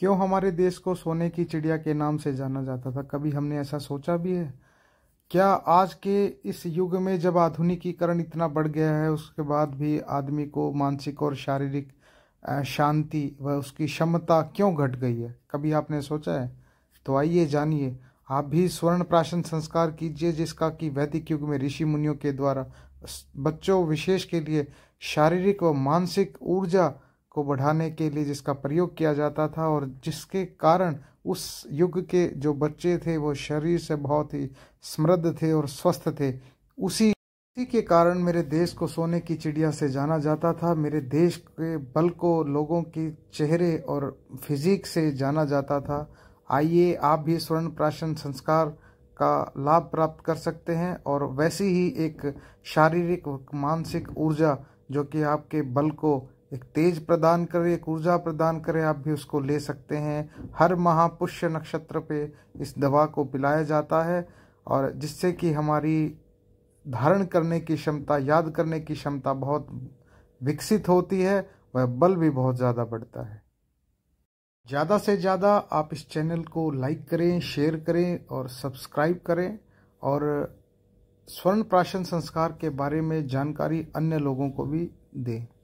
क्यों हमारे देश को सोने की चिड़िया के नाम से जाना जाता था कभी हमने ऐसा सोचा भी है क्या आज के इस युग में जब आधुनिकीकरण इतना बढ़ गया है उसके बाद भी आदमी को मानसिक और शारीरिक शांति व उसकी क्षमता क्यों घट गई है कभी आपने सोचा है तो आइए जानिए आप भी स्वर्ण प्राशन संस्कार कीजिए जिसका कि वैदिक युग में ऋषि मुनियों के द्वारा बच्चों विशेष के लिए शारीरिक व मानसिक ऊर्जा को बढ़ाने के लिए जिसका प्रयोग किया जाता था और जिसके कारण उस युग के जो बच्चे थे वो शरीर से बहुत ही समृद्ध थे और स्वस्थ थे उसी इसी के कारण मेरे देश को सोने की चिड़िया से जाना जाता था मेरे देश के बल को लोगों के चेहरे और फिजिक से जाना जाता था आइए आप भी स्वर्ण प्राशन संस्कार का लाभ प्राप्त कर सकते हैं और वैसी ही एक शारीरिक मानसिक ऊर्जा जो कि आपके बल को एक तेज प्रदान करे एक ऊर्जा प्रदान करे आप भी उसको ले सकते हैं हर महापुष्य नक्षत्र पे इस दवा को पिलाया जाता है और जिससे कि हमारी धारण करने की क्षमता याद करने की क्षमता बहुत विकसित होती है वह बल भी बहुत ज़्यादा बढ़ता है ज़्यादा से ज़्यादा आप इस चैनल को लाइक करें शेयर करें और सब्सक्राइब करें और स्वर्ण प्राशन संस्कार के बारे में जानकारी अन्य लोगों को भी दें